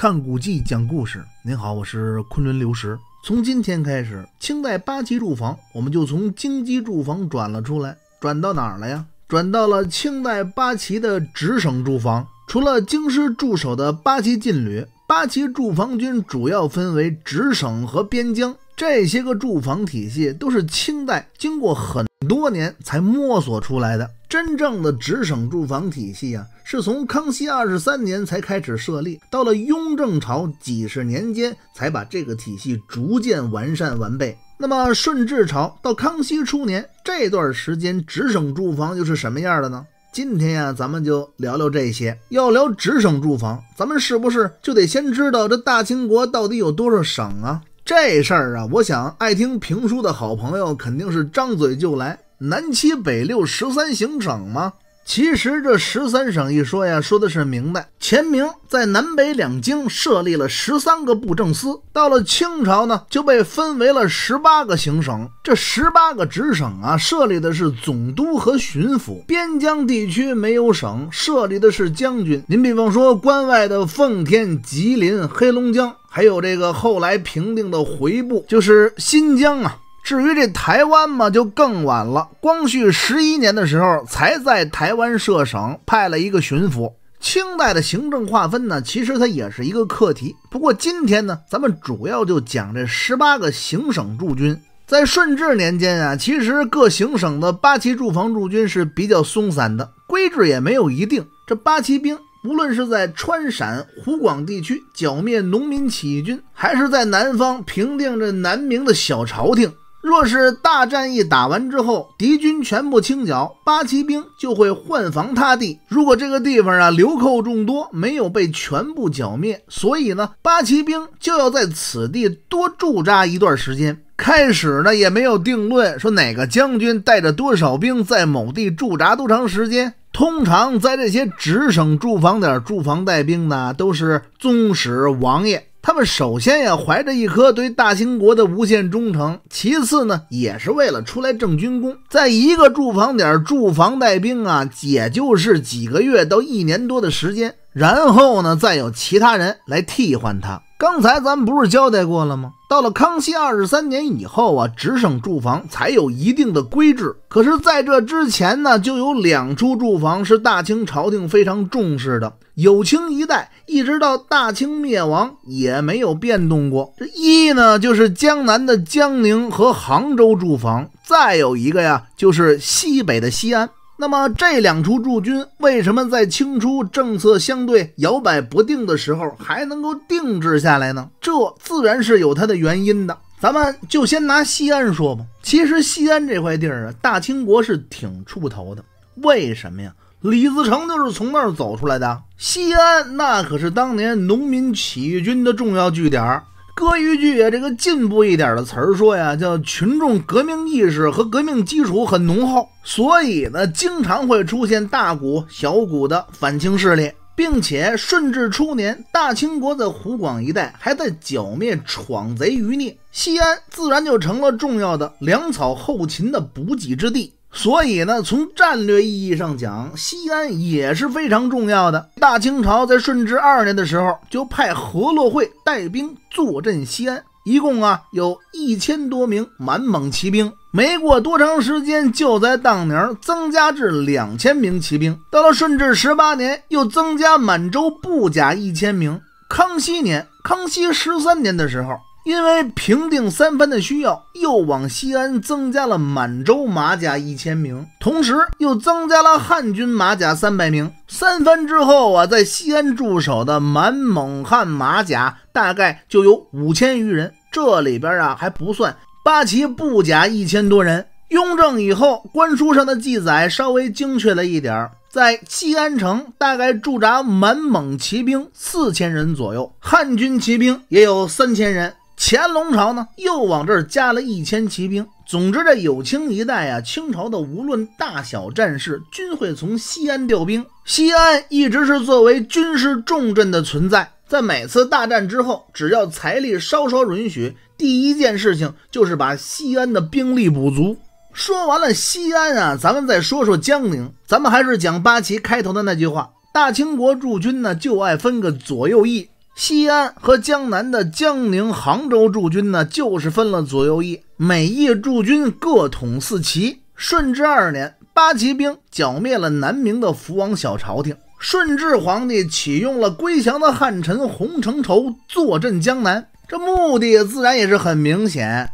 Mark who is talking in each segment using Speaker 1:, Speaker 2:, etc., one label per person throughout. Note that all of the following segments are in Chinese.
Speaker 1: 看古迹，讲故事。您好，我是昆仑刘石。从今天开始，清代八旗驻防，我们就从京畿驻防转了出来，转到哪儿了呀？转到了清代八旗的直省驻防，除了京师驻守的八旗劲旅。八旗驻防军主要分为直省和边疆，这些个驻防体系都是清代经过很多年才摸索出来的。真正的直省驻防体系啊，是从康熙二十三年才开始设立，到了雍正朝几十年间才把这个体系逐渐完善完备。那么顺治朝到康熙初年这段时间，直省驻防又是什么样的呢？今天呀，咱们就聊聊这些。要聊直省住房，咱们是不是就得先知道这大清国到底有多少省啊？这事儿啊，我想爱听评书的好朋友肯定是张嘴就来：南七北六十三行省吗？其实这十三省一说呀，说的是明代，前明在南北两京设立了十三个布政司。到了清朝呢，就被分为了十八个行省。这十八个直省啊，设立的是总督和巡抚。边疆地区没有省，设立的是将军。您比方说，关外的奉天、吉林、黑龙江，还有这个后来平定的回部，就是新疆啊。至于这台湾嘛，就更晚了。光绪十一年的时候，才在台湾设省，派了一个巡抚。清代的行政划分呢，其实它也是一个课题。不过今天呢，咱们主要就讲这十八个行省驻军。在顺治年间啊，其实各行省的八旗驻防驻军是比较松散的，规制也没有一定。这八旗兵，无论是在川陕、湖广地区剿灭农民起义军，还是在南方平定这南明的小朝廷。若是大战役打完之后，敌军全部清剿，八旗兵就会换防他地。如果这个地方啊流寇众多，没有被全部剿灭，所以呢，八旗兵就要在此地多驻扎一段时间。开始呢也没有定论，说哪个将军带着多少兵在某地驻扎多长时间。通常在这些直省驻防点驻防带兵的都是宗室王爷。他们首先呀，怀着一颗对大清国的无限忠诚；其次呢，也是为了出来挣军功，在一个驻防点驻防带兵啊，也就是几个月到一年多的时间，然后呢，再有其他人来替换他。刚才咱们不是交代过了吗？到了康熙二十三年以后啊，直省住房才有一定的规制。可是，在这之前呢，就有两处住房是大清朝廷非常重视的，有清一代一直到大清灭亡也没有变动过。这一呢，就是江南的江宁和杭州住房；再有一个呀，就是西北的西安。那么这两处驻军为什么在清初政策相对摇摆不定的时候还能够定制下来呢？这自然是有它的原因的。咱们就先拿西安说吧。其实西安这块地儿啊，大清国是挺出头的。为什么呀？李自成就是从那儿走出来的。西安那可是当年农民起义军的重要据点。搁一句这个进步一点的词儿说呀，叫群众革命意识和革命基础很浓厚，所以呢，经常会出现大股小股的反清势力，并且顺治初年，大清国在湖广一带还在剿灭闯贼余孽，西安自然就成了重要的粮草后勤的补给之地。所以呢，从战略意义上讲，西安也是非常重要的。大清朝在顺治二年的时候，就派何洛会带兵坐镇西安，一共啊有一千多名满蒙骑兵。没过多长时间，就在当年增加至两千名骑兵。到了顺治十八年，又增加满洲步甲一千名。康熙年，康熙十三年的时候。因为平定三藩的需要，又往西安增加了满洲马甲一千名，同时又增加了汉军马甲三百名。三藩之后啊，在西安驻守的满蒙汉马甲大概就有五千余人，这里边啊还不算八旗布甲一千多人。雍正以后，官书上的记载稍微精确了一点儿，在西安城大概驻扎满蒙骑兵四千人左右，汉军骑兵也有三千人。乾隆朝呢，又往这儿加了一千骑兵。总之，这有清一代啊，清朝的无论大小战事，均会从西安调兵。西安一直是作为军事重镇的存在。在每次大战之后，只要财力稍稍允许，第一件事情就是把西安的兵力补足。说完了西安啊，咱们再说说江宁。咱们还是讲八旗开头的那句话：大清国驻军呢，就爱分个左右翼。西安和江南的江宁、杭州驻军呢，就是分了左右翼，每翼驻军各统四旗。顺治二年，八旗兵剿灭了南明的福王小朝廷。顺治皇帝启用了归降的汉臣洪承畴坐镇江南，这目的自然也是很明显。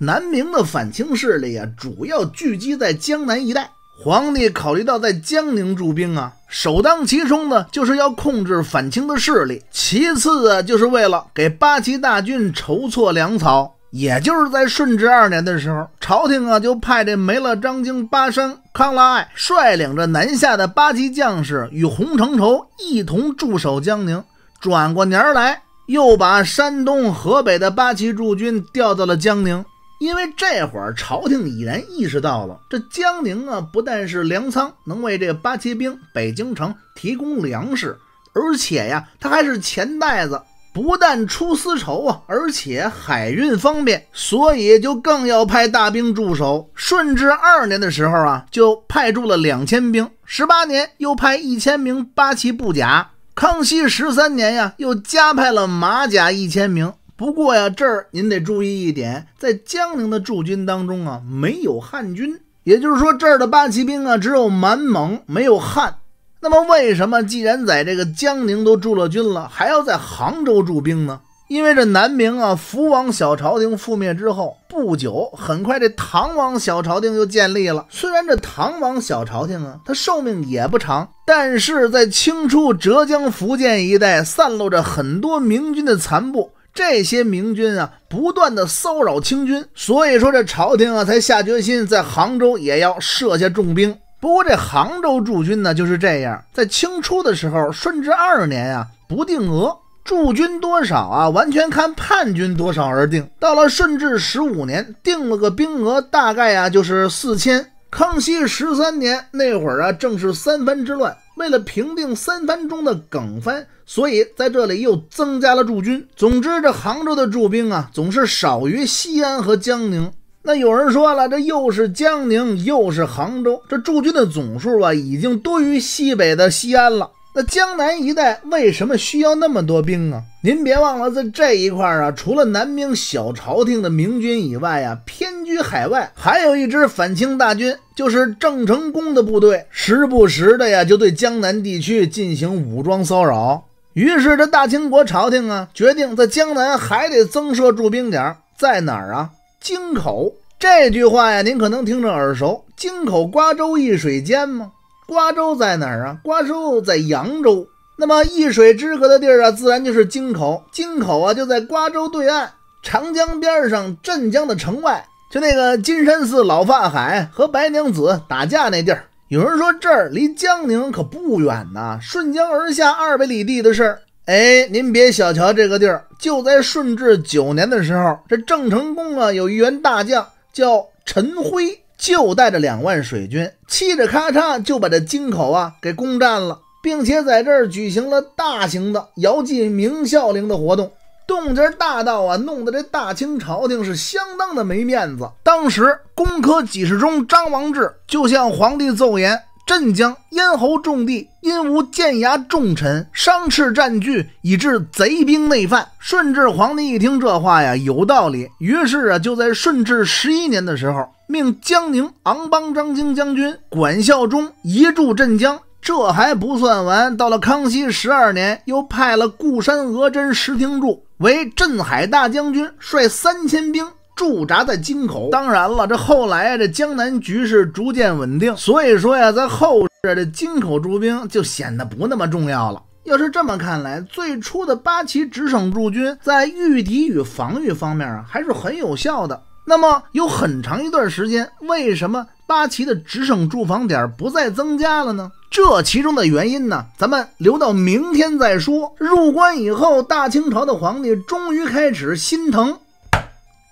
Speaker 1: 南明的反清势力啊，主要聚集在江南一带。皇帝考虑到在江宁驻兵啊，首当其冲的就是要控制反清的势力；其次啊，就是为了给八旗大军筹措粮草。也就是在顺治二年的时候，朝廷啊就派这梅勒章京巴山、康拉爱率领着南下的八旗将士与洪承畴一同驻守江宁。转过年儿来，又把山东、河北的八旗驻军调到了江宁。因为这会儿朝廷已然意识到了，这江宁啊不但是粮仓，能为这八旗兵、北京城提供粮食，而且呀，它还是钱袋子，不但出丝绸啊，而且海运方便，所以就更要派大兵驻守。顺治二年的时候啊，就派驻了两千兵；十八年又派一千名八旗步甲；康熙十三年呀，又加派了马甲一千名。不过呀，这儿您得注意一点，在江宁的驻军当中啊，没有汉军，也就是说这儿的八旗兵啊，只有满蒙，没有汉。那么为什么既然在这个江宁都驻了军了，还要在杭州驻兵呢？因为这南明啊，福王小朝廷覆灭之后，不久，很快这唐王小朝廷就建立了。虽然这唐王小朝廷啊，它寿命也不长，但是在清初浙江、福建一带散落着很多明军的残部。这些明军啊，不断的骚扰清军，所以说这朝廷啊，才下决心在杭州也要设下重兵。不过这杭州驻军呢，就是这样，在清初的时候，顺治二年啊，不定额驻军多少啊，完全看叛军多少而定。到了顺治十五年，定了个兵额，大概啊，就是四千。康熙十三年那会儿啊，正是三藩之乱。为了平定三藩中的耿藩，所以在这里又增加了驻军。总之，这杭州的驻兵啊，总是少于西安和江宁。那有人说了，这又是江宁，又是杭州，这驻军的总数啊，已经多于西北的西安了。那江南一带为什么需要那么多兵啊？您别忘了，在这一块儿啊，除了南明小朝廷的明军以外啊，偏居海外还有一支反清大军，就是郑成功的部队，时不时的呀就对江南地区进行武装骚扰。于是这大清国朝廷啊，决定在江南还得增设驻兵点，在哪儿啊？京口。这句话呀，您可能听着耳熟，“京口瓜洲一水间”吗？瓜州在哪儿啊？瓜州在扬州。那么一水之隔的地儿啊，自然就是京口。京口啊，就在瓜州对岸，长江边上，镇江的城外，就那个金山寺老法海和白娘子打架那地儿。有人说这儿离江宁可不远呐，顺江而下二百里地的事儿。哎，您别小瞧这个地儿，就在顺治九年的时候，这郑成功啊，有一员大将叫陈辉。就带着两万水军，嘁哩咔嚓就把这京口啊给攻占了，并且在这儿举行了大型的姚祭明孝陵的活动，动静儿大到啊，弄得这大清朝廷是相当的没面子。当时工科给事中张王志就向皇帝奏言。镇江咽喉重地，因无建牙重臣，商斥占据，以致贼兵内犯。顺治皇帝一听这话呀，有道理，于是啊，就在顺治十一年的时候，命江宁昂邦张京将军管孝忠移驻镇江。这还不算完，到了康熙十二年，又派了固山额真石廷柱为镇海大将军，率三千兵。驻扎在金口，当然了，这后来这江南局势逐渐稳定，所以说呀，在后世这金口驻兵就显得不那么重要了。要是这么看来，最初的八旗直省驻军在御敌与防御方面啊还是很有效的。那么有很长一段时间，为什么八旗的直省驻防点不再增加了呢？这其中的原因呢，咱们留到明天再说。入关以后，大清朝的皇帝终于开始心疼。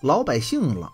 Speaker 1: 老百姓了。